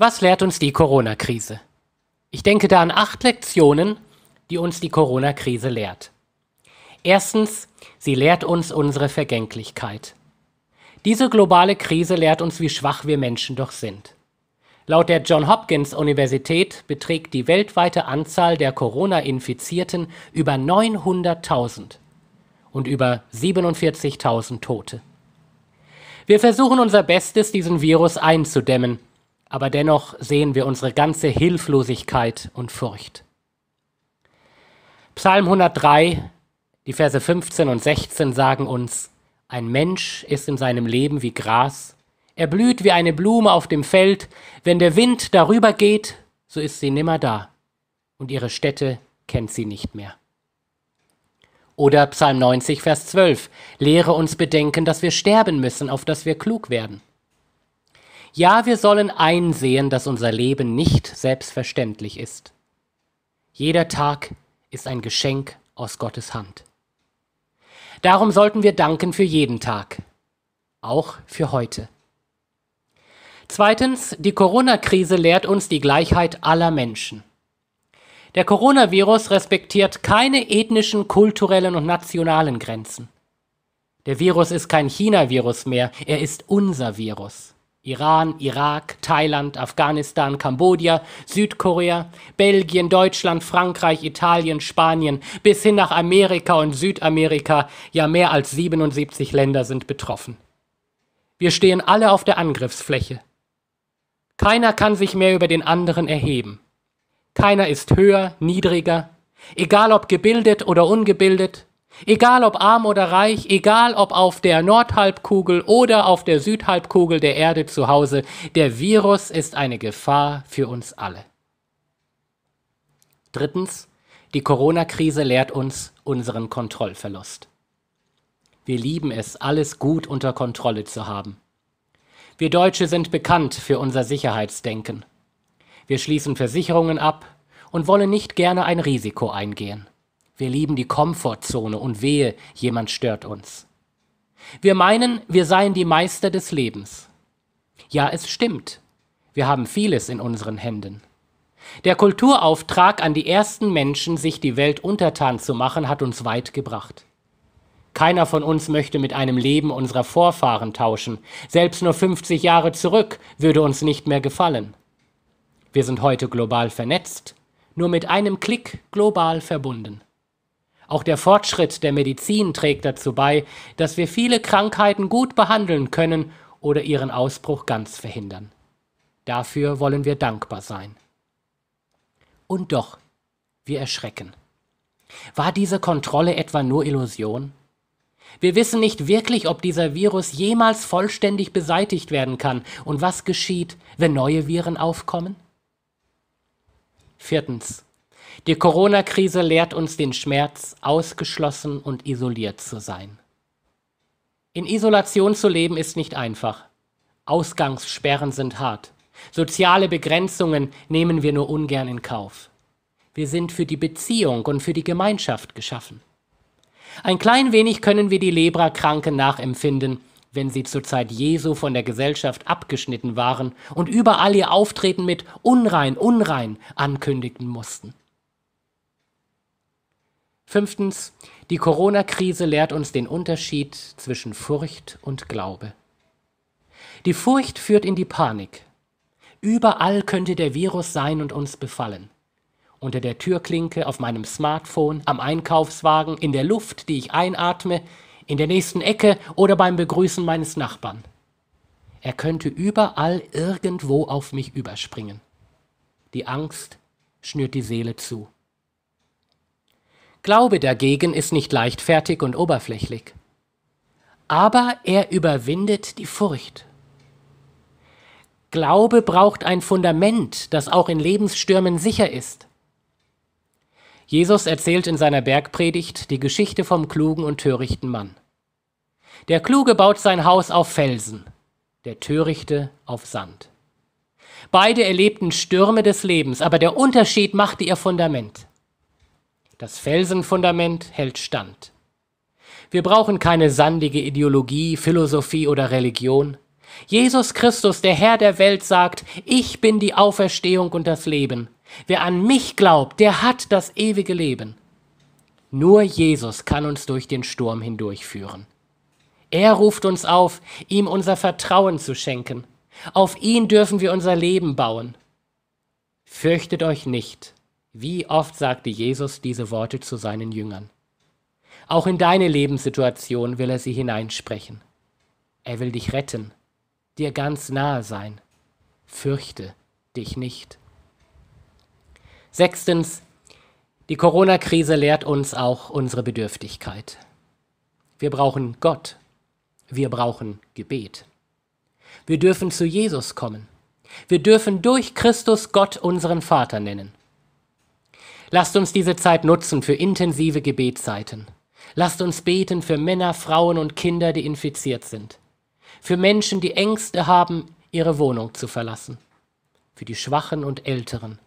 Was lehrt uns die Corona-Krise? Ich denke da an acht Lektionen, die uns die Corona-Krise lehrt. Erstens, sie lehrt uns unsere Vergänglichkeit. Diese globale Krise lehrt uns, wie schwach wir Menschen doch sind. Laut der John Hopkins Universität beträgt die weltweite Anzahl der Corona-Infizierten über 900.000 und über 47.000 Tote. Wir versuchen unser Bestes, diesen Virus einzudämmen, aber dennoch sehen wir unsere ganze Hilflosigkeit und Furcht. Psalm 103, die Verse 15 und 16 sagen uns, ein Mensch ist in seinem Leben wie Gras, er blüht wie eine Blume auf dem Feld, wenn der Wind darüber geht, so ist sie nimmer da, und ihre Stätte kennt sie nicht mehr. Oder Psalm 90, Vers 12, lehre uns bedenken, dass wir sterben müssen, auf dass wir klug werden. Ja, wir sollen einsehen, dass unser Leben nicht selbstverständlich ist. Jeder Tag ist ein Geschenk aus Gottes Hand. Darum sollten wir danken für jeden Tag, auch für heute. Zweitens, die Corona-Krise lehrt uns die Gleichheit aller Menschen. Der Coronavirus respektiert keine ethnischen, kulturellen und nationalen Grenzen. Der Virus ist kein China-Virus mehr, er ist unser Virus. Iran, Irak, Thailand, Afghanistan, Kambodscha, Südkorea, Belgien, Deutschland, Frankreich, Italien, Spanien bis hin nach Amerika und Südamerika, ja mehr als 77 Länder sind betroffen. Wir stehen alle auf der Angriffsfläche. Keiner kann sich mehr über den anderen erheben. Keiner ist höher, niedriger, egal ob gebildet oder ungebildet, Egal ob arm oder reich, egal ob auf der Nordhalbkugel oder auf der Südhalbkugel der Erde zu Hause, der Virus ist eine Gefahr für uns alle. Drittens, die Corona-Krise lehrt uns unseren Kontrollverlust. Wir lieben es, alles gut unter Kontrolle zu haben. Wir Deutsche sind bekannt für unser Sicherheitsdenken. Wir schließen Versicherungen ab und wollen nicht gerne ein Risiko eingehen. Wir lieben die Komfortzone und wehe, jemand stört uns. Wir meinen, wir seien die Meister des Lebens. Ja, es stimmt. Wir haben vieles in unseren Händen. Der Kulturauftrag an die ersten Menschen, sich die Welt untertan zu machen, hat uns weit gebracht. Keiner von uns möchte mit einem Leben unserer Vorfahren tauschen. Selbst nur 50 Jahre zurück würde uns nicht mehr gefallen. Wir sind heute global vernetzt, nur mit einem Klick global verbunden. Auch der Fortschritt der Medizin trägt dazu bei, dass wir viele Krankheiten gut behandeln können oder ihren Ausbruch ganz verhindern. Dafür wollen wir dankbar sein. Und doch, wir erschrecken. War diese Kontrolle etwa nur Illusion? Wir wissen nicht wirklich, ob dieser Virus jemals vollständig beseitigt werden kann und was geschieht, wenn neue Viren aufkommen? Viertens. Die Corona-Krise lehrt uns den Schmerz, ausgeschlossen und isoliert zu sein. In Isolation zu leben ist nicht einfach. Ausgangssperren sind hart. Soziale Begrenzungen nehmen wir nur ungern in Kauf. Wir sind für die Beziehung und für die Gemeinschaft geschaffen. Ein klein wenig können wir die Lebra-Kranken nachempfinden, wenn sie zur Zeit Jesu von der Gesellschaft abgeschnitten waren und überall ihr Auftreten mit unrein, unrein ankündigen mussten. Fünftens, die Corona-Krise lehrt uns den Unterschied zwischen Furcht und Glaube. Die Furcht führt in die Panik. Überall könnte der Virus sein und uns befallen. Unter der Türklinke, auf meinem Smartphone, am Einkaufswagen, in der Luft, die ich einatme, in der nächsten Ecke oder beim Begrüßen meines Nachbarn. Er könnte überall irgendwo auf mich überspringen. Die Angst schnürt die Seele zu. Glaube dagegen ist nicht leichtfertig und oberflächlich. Aber er überwindet die Furcht. Glaube braucht ein Fundament, das auch in Lebensstürmen sicher ist. Jesus erzählt in seiner Bergpredigt die Geschichte vom klugen und törichten Mann. Der Kluge baut sein Haus auf Felsen, der Törichte auf Sand. Beide erlebten Stürme des Lebens, aber der Unterschied machte ihr Fundament. Das Felsenfundament hält stand. Wir brauchen keine sandige Ideologie, Philosophie oder Religion. Jesus Christus, der Herr der Welt, sagt, ich bin die Auferstehung und das Leben. Wer an mich glaubt, der hat das ewige Leben. Nur Jesus kann uns durch den Sturm hindurchführen. Er ruft uns auf, ihm unser Vertrauen zu schenken. Auf ihn dürfen wir unser Leben bauen. Fürchtet euch nicht, wie oft sagte Jesus diese Worte zu seinen Jüngern. Auch in deine Lebenssituation will er sie hineinsprechen. Er will dich retten, dir ganz nahe sein. Fürchte dich nicht. Sechstens, die Corona-Krise lehrt uns auch unsere Bedürftigkeit. Wir brauchen Gott. Wir brauchen Gebet. Wir dürfen zu Jesus kommen. Wir dürfen durch Christus Gott unseren Vater nennen. Lasst uns diese Zeit nutzen für intensive Gebetszeiten. Lasst uns beten für Männer, Frauen und Kinder, die infiziert sind. Für Menschen, die Ängste haben, ihre Wohnung zu verlassen. Für die Schwachen und Älteren.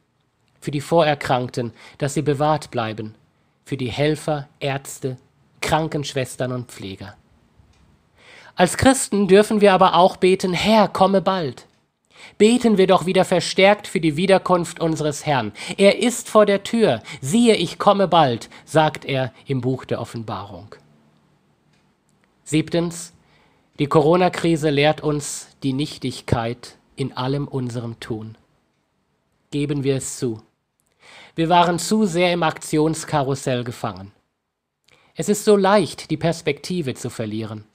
Für die Vorerkrankten, dass sie bewahrt bleiben. Für die Helfer, Ärzte, Krankenschwestern und Pfleger. Als Christen dürfen wir aber auch beten, Herr, komme bald. Beten wir doch wieder verstärkt für die Wiederkunft unseres Herrn. Er ist vor der Tür. Siehe, ich komme bald, sagt er im Buch der Offenbarung. Siebtens, die Corona-Krise lehrt uns die Nichtigkeit in allem unserem Tun. Geben wir es zu. Wir waren zu sehr im Aktionskarussell gefangen. Es ist so leicht, die Perspektive zu verlieren.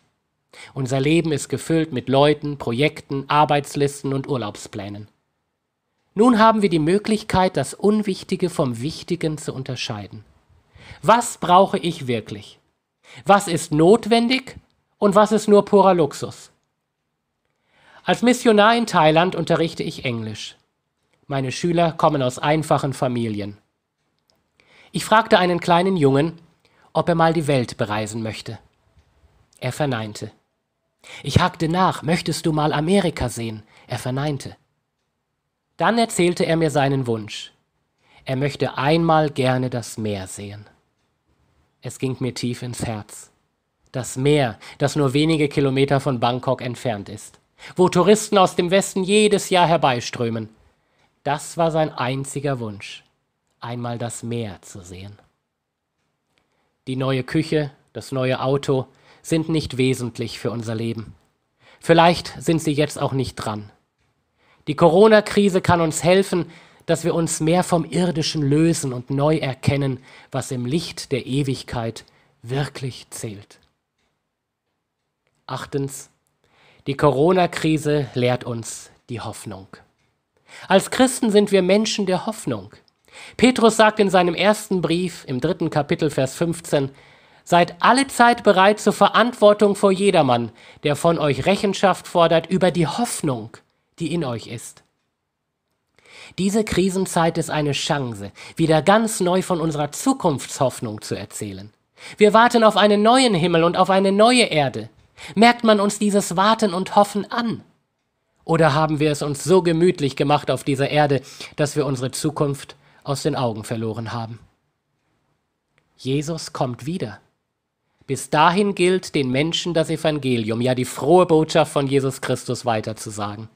Unser Leben ist gefüllt mit Leuten, Projekten, Arbeitslisten und Urlaubsplänen. Nun haben wir die Möglichkeit, das Unwichtige vom Wichtigen zu unterscheiden. Was brauche ich wirklich? Was ist notwendig und was ist nur purer Luxus? Als Missionar in Thailand unterrichte ich Englisch. Meine Schüler kommen aus einfachen Familien. Ich fragte einen kleinen Jungen, ob er mal die Welt bereisen möchte. Er verneinte. Ich hakte nach, möchtest du mal Amerika sehen? Er verneinte. Dann erzählte er mir seinen Wunsch. Er möchte einmal gerne das Meer sehen. Es ging mir tief ins Herz. Das Meer, das nur wenige Kilometer von Bangkok entfernt ist, wo Touristen aus dem Westen jedes Jahr herbeiströmen. Das war sein einziger Wunsch, einmal das Meer zu sehen. Die neue Küche, das neue Auto, sind nicht wesentlich für unser Leben. Vielleicht sind sie jetzt auch nicht dran. Die Corona-Krise kann uns helfen, dass wir uns mehr vom Irdischen lösen und neu erkennen, was im Licht der Ewigkeit wirklich zählt. Achtens. Die Corona-Krise lehrt uns die Hoffnung. Als Christen sind wir Menschen der Hoffnung. Petrus sagt in seinem ersten Brief im dritten Kapitel Vers 15, Seid alle Zeit bereit zur Verantwortung vor jedermann, der von euch Rechenschaft fordert über die Hoffnung, die in euch ist. Diese Krisenzeit ist eine Chance, wieder ganz neu von unserer Zukunftshoffnung zu erzählen. Wir warten auf einen neuen Himmel und auf eine neue Erde. Merkt man uns dieses Warten und Hoffen an? Oder haben wir es uns so gemütlich gemacht auf dieser Erde, dass wir unsere Zukunft aus den Augen verloren haben? Jesus kommt wieder. Bis dahin gilt den Menschen das Evangelium, ja die frohe Botschaft von Jesus Christus weiterzusagen.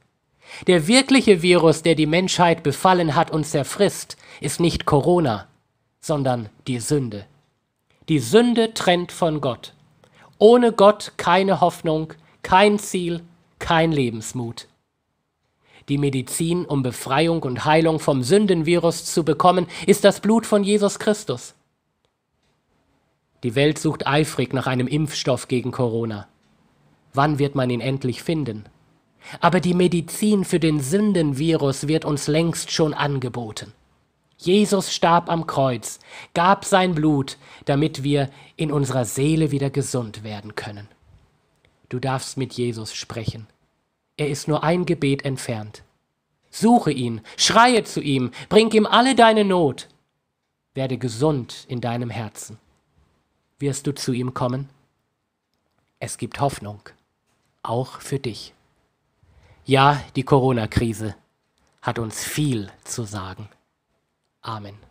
Der wirkliche Virus, der die Menschheit befallen hat und zerfrisst, ist nicht Corona, sondern die Sünde. Die Sünde trennt von Gott. Ohne Gott keine Hoffnung, kein Ziel, kein Lebensmut. Die Medizin, um Befreiung und Heilung vom Sündenvirus zu bekommen, ist das Blut von Jesus Christus. Die Welt sucht eifrig nach einem Impfstoff gegen Corona. Wann wird man ihn endlich finden? Aber die Medizin für den Sündenvirus wird uns längst schon angeboten. Jesus starb am Kreuz, gab sein Blut, damit wir in unserer Seele wieder gesund werden können. Du darfst mit Jesus sprechen. Er ist nur ein Gebet entfernt. Suche ihn, schreie zu ihm, bring ihm alle deine Not. Werde gesund in deinem Herzen wirst du zu ihm kommen? Es gibt Hoffnung, auch für dich. Ja, die Corona-Krise hat uns viel zu sagen. Amen.